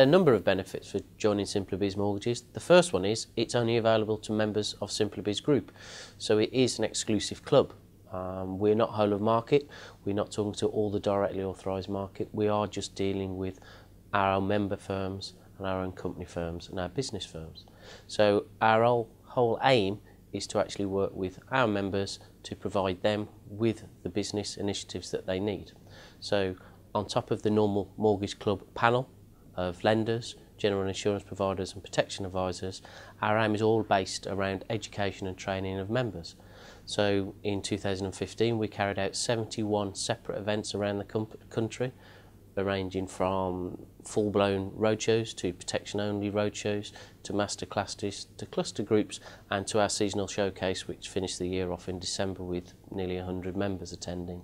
a number of benefits for joining Simplybees mortgages. The first one is it's only available to members of Simplybees Group, so it is an exclusive club. Um, we're not whole of market, we're not talking to all the directly authorised market, we are just dealing with our own member firms and our own company firms and our business firms. So our whole aim is to actually work with our members to provide them with the business initiatives that they need. So on top of the normal mortgage club panel, of lenders, general insurance providers, and protection advisors, our aim is all based around education and training of members. So in 2015, we carried out 71 separate events around the country, ranging from full blown roadshows to protection only roadshows to master classes to cluster groups and to our seasonal showcase, which finished the year off in December with nearly 100 members attending.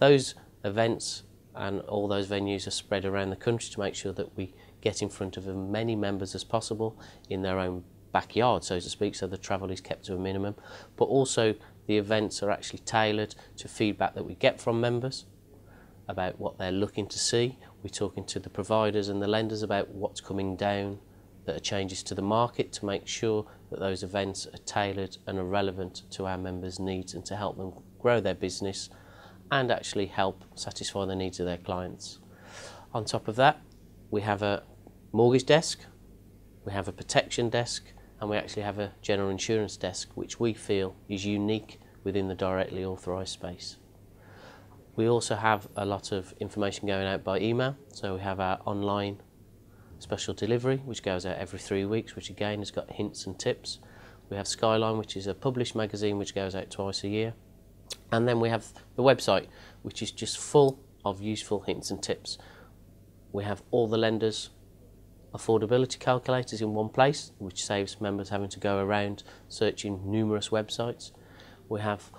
Those events and all those venues are spread around the country to make sure that we get in front of as many members as possible in their own backyard, so to speak, so the travel is kept to a minimum. But also, the events are actually tailored to feedback that we get from members about what they're looking to see. We're talking to the providers and the lenders about what's coming down, that are changes to the market to make sure that those events are tailored and are relevant to our members' needs and to help them grow their business and actually help satisfy the needs of their clients. On top of that, we have a mortgage desk, we have a protection desk, and we actually have a general insurance desk, which we feel is unique within the directly authorised space. We also have a lot of information going out by email, so we have our online special delivery, which goes out every three weeks, which again has got hints and tips. We have Skyline, which is a published magazine which goes out twice a year. And then we have the website, which is just full of useful hints and tips. We have all the lenders' affordability calculators in one place, which saves members having to go around searching numerous websites. We have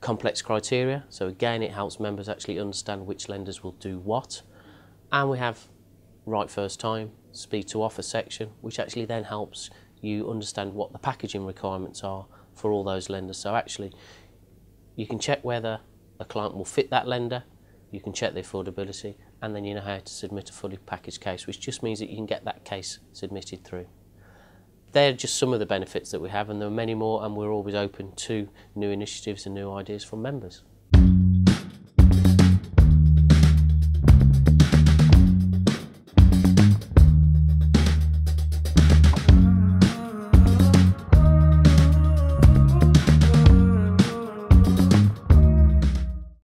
complex criteria, so again, it helps members actually understand which lenders will do what. And we have right first time, speed to offer section, which actually then helps you understand what the packaging requirements are for all those lenders. So actually, you can check whether a client will fit that lender, you can check the affordability, and then you know how to submit a fully packaged case, which just means that you can get that case submitted through. They're just some of the benefits that we have, and there are many more, and we're always open to new initiatives and new ideas from members.